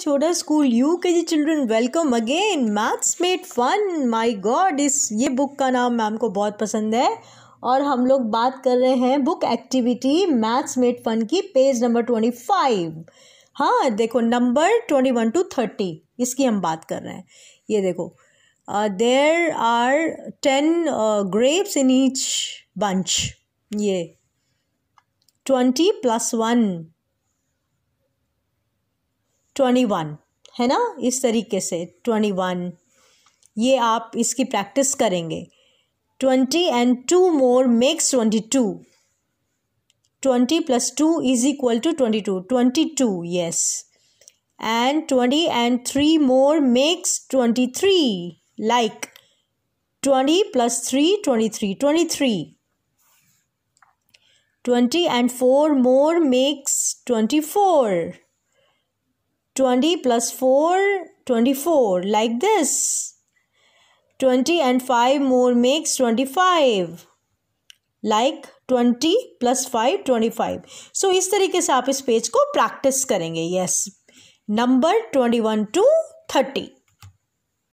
छोटा school U K G children welcome again maths made fun my god इस ये book का नाम मैम को बहुत पसंद है और हम लोग बात कर रहे हैं book activity maths made fun की पेज नंबर ट्वेंटी फाइव हाँ देखो number twenty one to thirty इसकी हम बात कर रहे हैं ये देखो there are ten grapes in each bunch ये twenty plus one twenty one है ना इस तरीके से ट्वेंटी वन ये आप इसकी प्रैक्टिस करेंगे twenty and two more makes twenty two twenty plus two is equal to twenty two twenty two yes and twenty and three more makes twenty three like twenty plus three twenty three twenty three twenty and four more makes twenty four 20 plus 4 24 like this 20 and 5 more makes 25 like 20 plus 5 25 so इस तरीके से आप इस page को practice करेंगे yes number 21 to 30